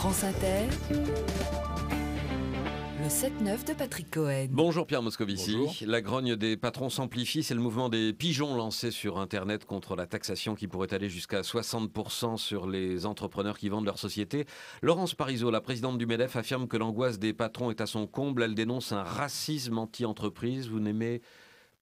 France Inter. Le 7-9 de Patrick Cohen. Bonjour Pierre Moscovici. La grogne des patrons s'amplifie. C'est le mouvement des pigeons lancé sur Internet contre la taxation qui pourrait aller jusqu'à 60% sur les entrepreneurs qui vendent leur société. Laurence Parisot, la présidente du MEDEF, affirme que l'angoisse des patrons est à son comble. Elle dénonce un racisme anti-entreprise. Vous n'aimez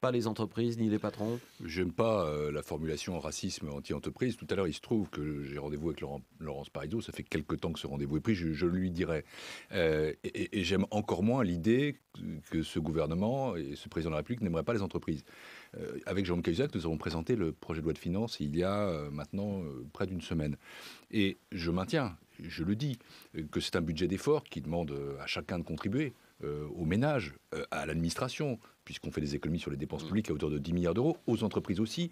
pas les entreprises ni les patrons J'aime pas euh, la formulation racisme anti-entreprise. Tout à l'heure, il se trouve que j'ai rendez-vous avec Laurence Parizeau. Ça fait quelques temps que ce rendez-vous est pris, je, lui dirai. Euh, et, j'aime encore moins l'idée que ce gouvernement et ce président de la République n'aimeraient pas les entreprises. Euh, avec Jérôme Cahuzac, nous avons présenté le projet de loi de finances il y a maintenant près d'une semaine. Et je maintiens, je le dis, que c'est un budget d'effort qui demande à chacun de contribuer. Au ménage, à l'administration, puisqu'on fait des économies sur les dépenses mm. publiques à hauteur de 10 milliards d'euros, aux entreprises aussi.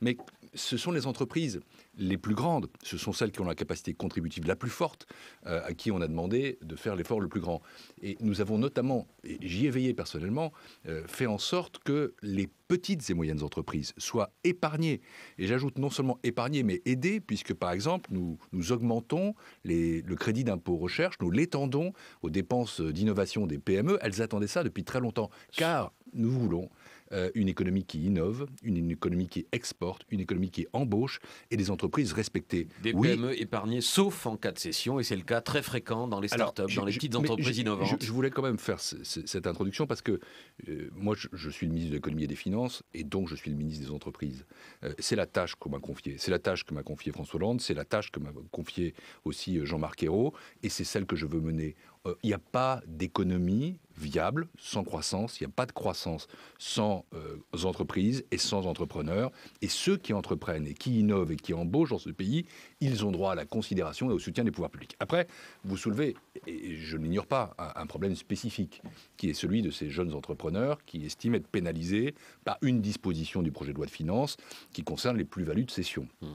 Mais ce sont les entreprises les plus grandes, ce sont celles qui ont la capacité contributive la plus forte, euh, à qui on a demandé de faire l'effort le plus grand. Et nous avons notamment, et j'y ai veillé personnellement, euh, fait en sorte que les petites et moyennes entreprises soient épargnées. Et j'ajoute non seulement épargnées, mais aidées, puisque par exemple, nous, nous augmentons le crédit d'impôt recherche, nous l'étendons aux dépenses d'innovation des PME. Elles attendaient ça depuis très longtemps, car nous voulons euh, une économie qui innove, une, économie qui exporte, une économie qui embauche et des entreprises respectées. Des PME épargnées, sauf en cas de cession, et c'est le cas très fréquent dans les startups, up dans les petites entreprises innovantes. Je, voulais quand même faire cette introduction parce que euh, moi, je, suis le ministre de l'économie et des finances, et donc je suis le ministre des entreprises. Euh, c'est la tâche qu'on m'a confiée. C'est la tâche que m'a confiée François Hollande, c'est la tâche que m'a confiée aussi Jean-Marc Ayrault, et c'est celle que je veux mener. Il n'y a pas d'économie viable sans croissance, il n'y a pas de croissance sans euh, entreprises et sans entrepreneurs. Et ceux qui entreprennent et qui innovent et qui embauchent dans ce pays, ils ont droit à la considération et au soutien des pouvoirs publics. Après, vous soulevez, et je ne l'ignore pas, un, problème spécifique qui est celui de ces jeunes entrepreneurs qui estiment être pénalisés par une disposition du projet de loi de finances qui concerne les plus-values de cession. Hmm.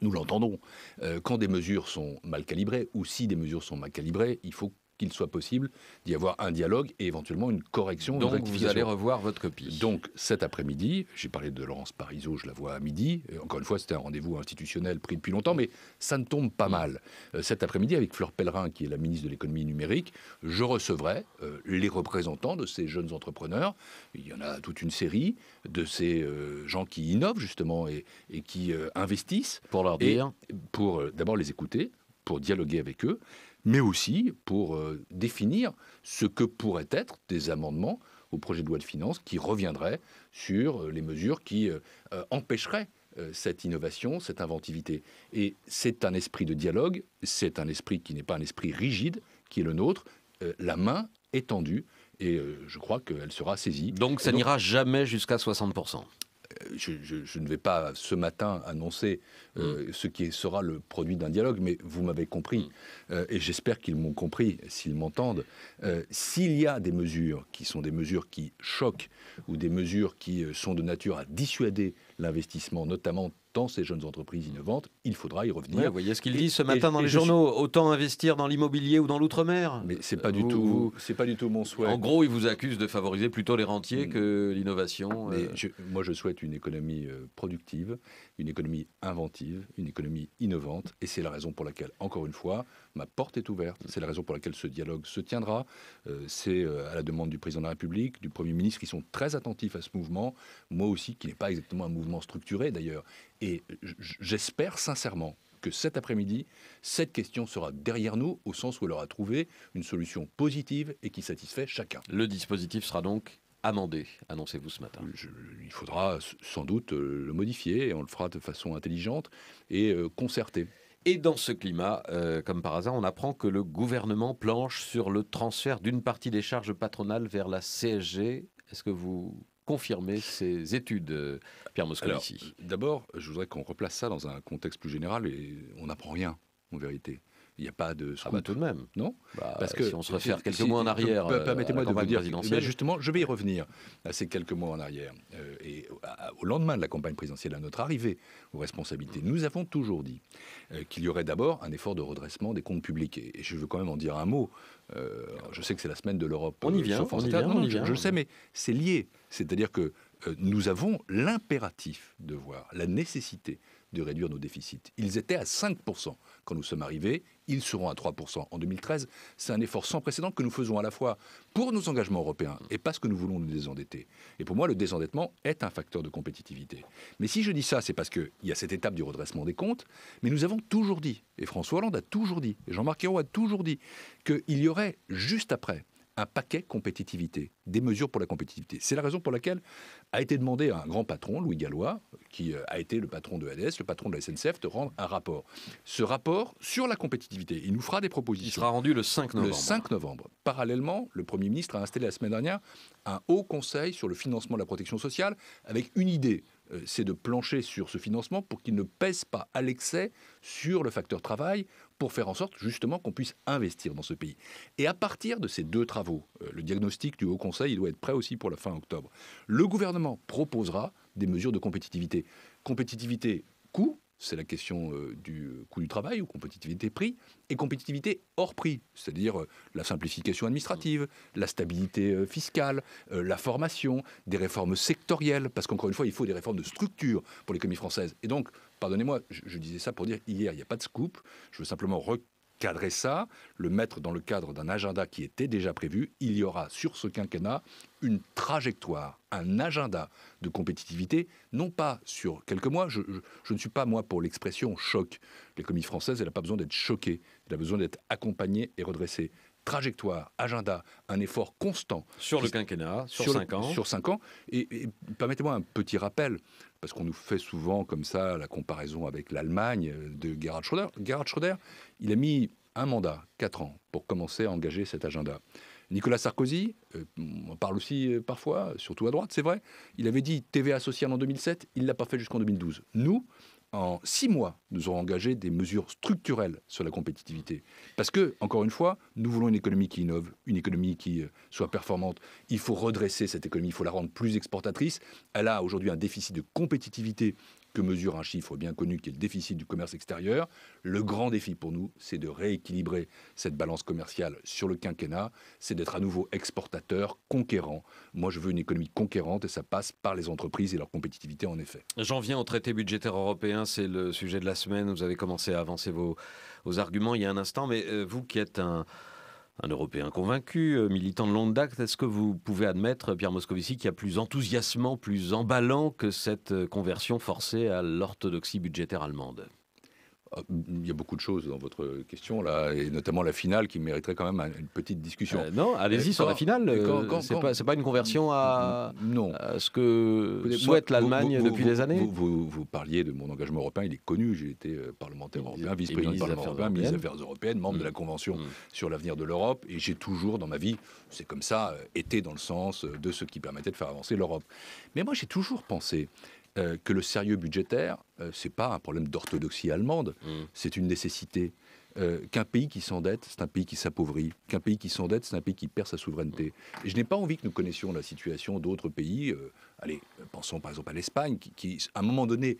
Nous l'entendons. Euh, quand des mesures sont mal calibrées, ou si des mesures sont mal calibrées, il faut qu'il soit possible d'y avoir un dialogue et éventuellement une correction. Donc vous allez revoir votre copie. Donc cet après-midi, j'ai parlé de Laurence Parisot, je la vois à midi. Euh, encore une fois, c'était un rendez-vous institutionnel pris depuis longtemps, mais ça ne tombe pas mm. mal. Euh, cet après-midi, avec Fleur Pellerin, qui est la ministre de l'économie numérique, je recevrai euh, les représentants de ces jeunes entrepreneurs. Il y en a toute une série de ces gens qui innovent justement et, qui investissent. Pour leur dire Pour d'abord les écouter, pour dialoguer avec eux, mais aussi pour euh, définir ce que pourraient être des amendements au projet de loi de finances qui reviendraient sur euh, les mesures qui euh, empêcheraient cette innovation, cette inventivité. Et c'est un esprit de dialogue, c'est un esprit qui n'est pas un esprit rigide, qui est le nôtre, la main étendue. tendue et je crois qu'elle sera saisie. Donc ça n'ira jamais jusqu'à 60% je, ne vais pas ce matin annoncer euh, mm. ce qui sera le produit d'un dialogue, mais vous m'avez compris, mm. euh, et j'espère qu'ils m'ont compris, s'ils m'entendent. Euh, s'il y a des mesures qui sont des mesures qui choquent ou des mesures qui sont de nature à dissuader l'investissement, notamment dans ces jeunes entreprises innovantes, il faudra y revenir. vous voyez ce qu'il dit ce matin dans les journaux, autant investir dans l'immobilier ou dans l'outre-mer. Mais c'est pas euh, du tout, c'est pas du tout mon souhait. En gros, il vous accuse de favoriser plutôt les rentiers mm. que l'innovation. Euh. moi, je souhaite une économie euh, productive, une économie inventive, une économie innovante, et c'est la raison pour laquelle, encore une fois, ma porte est ouverte. C'est la raison pour laquelle ce dialogue se tiendra. c'est à la demande du président de la République, du Premier ministre, qui sont très attentifs à ce mouvement. Moi aussi, qui n'est pas exactement un mouvement structuré d'ailleurs. Et j'espère sincèrement que cet après-midi, cette question sera derrière nous, au sens où elle aura trouvé une solution positive et qui satisfait chacun. Le dispositif sera donc amendé, annoncez-vous ce matin. il faudra sans doute euh, le modifier, et on le fera de façon intelligente et euh, concertée. Et dans ce climat, euh, comme par hasard, on apprend que le gouvernement planche sur le transfert d'une partie des charges patronales vers la CSG. Est-ce que vous confirmer ces études, euh, Pierre Moscovici D'abord, je voudrais qu'on replace ça dans un contexte plus général et on n'apprend rien, en vérité. Il n'y a pas de. Ah bah, tout de même. Non bah, Parce que. Si on se réfère quelques mois en arrière. Euh, permettez-moi de vous dire. Mais justement, je vais y revenir à ces quelques mois en arrière. Euh, et au lendemain de la campagne présidentielle, à notre arrivée aux responsabilités, nous avons toujours dit euh, qu'il y aurait d'abord un effort de redressement des comptes publics. Et, je veux quand même en dire un mot. je sais que c'est la semaine de l'Europe. On y vient. je, sais, mais c'est lié. C'est-à-dire que euh, nous avons l'impératif de voir, la nécessité de réduire nos déficits. Ils étaient à 5% quand nous sommes arrivés, ils seront à 3% en 2013. C'est un effort sans précédent que nous faisons à la fois pour nos engagements européens et parce que nous voulons nous désendetter. Et pour moi, le désendettement est un facteur de compétitivité. Mais si je dis ça, c'est parce qu'il y a cette étape du redressement des comptes, mais nous avons toujours dit, et François Hollande a toujours dit, et Jean-Marc Ayrault a toujours dit, qu'il y aurait juste après un paquet compétitivité, des mesures pour la compétitivité. C'est la raison pour laquelle a été demandé à un grand patron, Louis Gallois, qui euh, a été le patron de ADS, le patron de la SNCF, de rendre un rapport. Ce rapport sur la compétitivité, il nous fera des propositions. Il sera rendu le 5 novembre. Le 5 novembre. Parallèlement, le Premier ministre a installé la semaine dernière un haut conseil sur le financement de la protection sociale avec une idée euh, c'est de plancher sur ce financement pour qu'il ne pèse pas à l'excès sur le facteur travail pour faire en sorte justement qu'on puisse investir dans ce pays. Et à partir de ces deux travaux, euh, le diagnostic du Haut Conseil, il doit être prêt aussi pour la fin octobre, le gouvernement proposera des mesures de compétitivité. Compétitivité coût, c'est la question euh, du euh, coût du travail ou compétitivité prix, et compétitivité hors prix, c'est-à-dire euh, la simplification administrative, la stabilité fiscale, la formation, des réformes sectorielles, parce qu'encore une fois, il faut des réformes de structure pour l'économie française. Et donc, pardonnez-moi, je, disais ça pour dire hier, il n'y a pas de scoop, je veux simplement cadrer ça, le mettre dans le cadre d'un agenda qui était déjà prévu. Il y aura sur ce quinquennat une trajectoire, un agenda de compétitivité, non pas sur quelques mois. Je, ne suis pas, moi, pour l'expression choc. L'économie française, elle n'a pas besoin d'être choquée, elle a besoin d'être accompagnée et redressée trajectoire, agenda, un effort constant. Sur le quinquennat, sur, 5 ans. Sur cinq ans. Et, permettez-moi un petit rappel, parce qu'on nous fait souvent comme ça la comparaison avec l'Allemagne euh, de Gerhard Schröder. Gerhard Schröder, il a mis un mandat, 4 ans, pour commencer à engager cet agenda. Nicolas Sarkozy, euh, on en parle aussi euh, parfois, surtout à droite, c'est vrai, il avait dit TVA sociale en 2007, il ne l'a pas fait jusqu'en 2012. Nous, en six mois, nous aurons engagé des mesures structurelles sur la compétitivité. Parce que, encore une fois, nous voulons une économie qui innove, une économie qui euh, soit performante. Il faut redresser cette économie, il faut la rendre plus exportatrice. Elle a aujourd'hui un déficit de compétitivité que mesure un chiffre bien connu qui est le déficit du commerce extérieur. Le grand défi pour nous, c'est de rééquilibrer cette balance commerciale sur le quinquennat, c'est d'être à nouveau exportateur, conquérant. Moi, je veux une économie conquérante et ça passe par les entreprises et leur compétitivité, en effet. J'en viens au traité budgétaire européen, c'est le sujet de la semaine. Vous avez commencé à avancer vos, vos arguments il y a un instant, mais euh, vous qui êtes un un Européen convaincu, euh, militant de longue Est-ce que vous pouvez admettre, Pierre Moscovici, qu'il y a plus enthousiasmant, plus emballant que cette euh, conversion forcée à l'orthodoxie budgétaire allemande ah, il y a beaucoup de choses dans votre question, là, et notamment la finale qui mériterait quand même une petite discussion. Euh, non, allez-y sur la finale. Euh, c'est pas, pas, une conversion à, ce que souhaite l'Allemagne depuis des années. Vous, parliez de mon engagement européen, il est connu. J'ai été euh, parlementaire européen, vice-président du Parlement européen, ministre des Affaires européennes, membre de la mm. Convention mm. sur l'avenir de l'Europe, et j'ai toujours, dans ma vie, c'est comme ça, été dans le sens de ce qui permettait de faire avancer l'Europe. Mais moi, j'ai toujours pensé euh, que le sérieux budgétaire, euh, c'est pas un problème d'orthodoxie allemande, mm. c'est une nécessité. Euh, qu'un pays qui s'endette, c'est un pays qui s'appauvrit. Qu'un pays qui s'endette, c'est un pays qui perd sa souveraineté. Et je n'ai pas envie que nous connaissions la situation d'autres pays. allez, pensons par exemple à l'Espagne, qui, à un moment donné,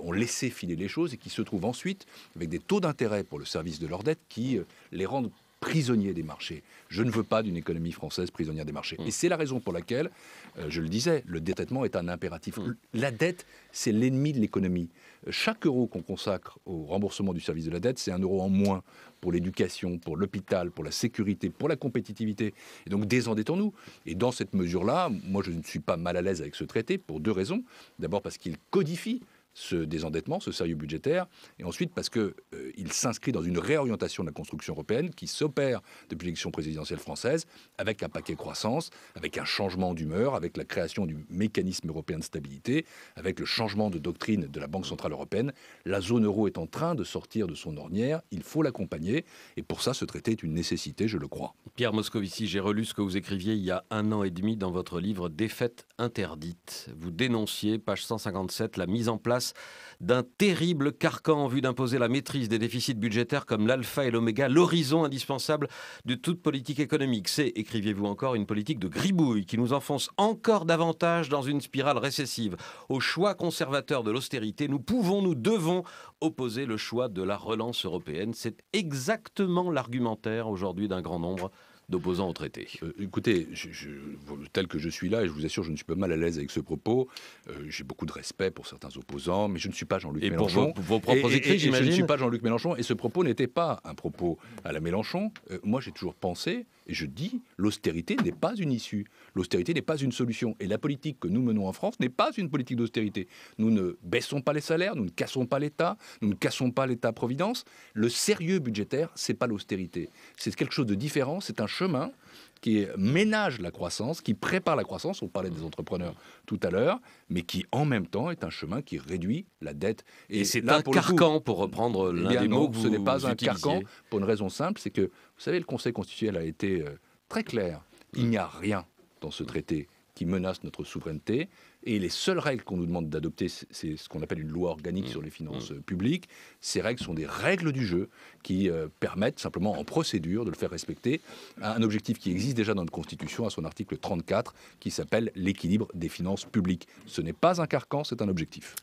ont laissé filer les choses et qui se trouvent ensuite avec des taux d'intérêt pour le service de leur dette qui les rendent prisonnier des marchés. Je ne veux pas d'une économie française prisonnière des marchés. Mm. Et c'est la raison pour laquelle, euh, je le disais, le détêtement est un impératif. Mm. La dette, c'est l'ennemi de l'économie. Euh, chaque euro qu'on consacre au remboursement du service de la dette, c'est un euro en moins pour l'éducation, pour l'hôpital, pour la sécurité, pour la compétitivité. Et donc désendettons-nous. Et dans cette mesure-là, moi je ne suis pas mal à l'aise avec ce traité pour deux raisons. D'abord parce qu'il codifie ce désendettement, ce sérieux budgétaire, et ensuite parce que euh, il s'inscrit dans une réorientation de la construction européenne qui s'opère depuis l'élection présidentielle française, avec un paquet croissance, avec un changement d'humeur, avec la création du mécanisme européen de stabilité, avec le changement de doctrine de la Banque centrale européenne. La zone euro est en train de sortir de son ornière, il faut l'accompagner, et pour ça, ce traité est une nécessité, je le crois. Pierre Moscovici, j'ai relu ce que vous écriviez il y a un an et demi dans votre livre Défaite interdite. Vous dénonciez, page 157, la mise en place d'un terrible carcan en vue d'imposer la maîtrise des Déficit budgétaires comme l'alpha et l'oméga, l'horizon indispensable de toute politique économique. C'est, écriviez-vous encore, une politique de gribouille qui nous enfonce encore davantage dans une spirale récessive. Au choix conservateur de l'austérité, nous pouvons, nous devons opposer le choix de la relance européenne. C'est exactement l'argumentaire aujourd'hui d'un grand nombre d'opposants au traité. Euh, écoutez, je, tel que je suis là, et je vous assure, je ne suis pas mal à l'aise avec ce propos. Euh, j'ai beaucoup de respect pour certains opposants, mais je ne suis pas Jean-Luc Mélenchon. vos, propres écrits, Je ne suis pas Jean-Luc Mélenchon, et ce propos n'était pas un propos à la Mélenchon. Euh, moi, j'ai toujours pensé, et je dis, l'austérité n'est pas une issue. L'austérité n'est pas une solution. Et la politique que nous menons en France n'est pas une politique d'austérité. Nous ne baissons pas les salaires, nous ne cassons pas l'État, nous ne cassons pas l'État-providence. Le sérieux budgétaire, c'est pas l'austérité. C'est quelque chose de différent, c'est un chemin qui ménage la croissance, qui prépare la croissance, on parlait des entrepreneurs tout à l'heure, mais qui en même temps est un chemin qui réduit la dette. Et, c'est un carcan, pour reprendre eh l'un des mots que ce n'est pas un carcan, pour une raison simple, c'est que, vous savez, le Conseil constitutionnel a été euh, très clair. Il n'y a rien dans ce traité qui menace notre souveraineté. Et les seules règles qu'on nous demande d'adopter, c'est ce qu'on appelle une loi organique mmh. sur les finances mmh. euh, publiques. Ces règles sont des règles du jeu qui euh, permettent simplement en procédure de le faire respecter à un objectif qui existe déjà dans notre Constitution, à son article 34, qui s'appelle l'équilibre des finances publiques. Ce n'est pas un carcan, c'est un objectif.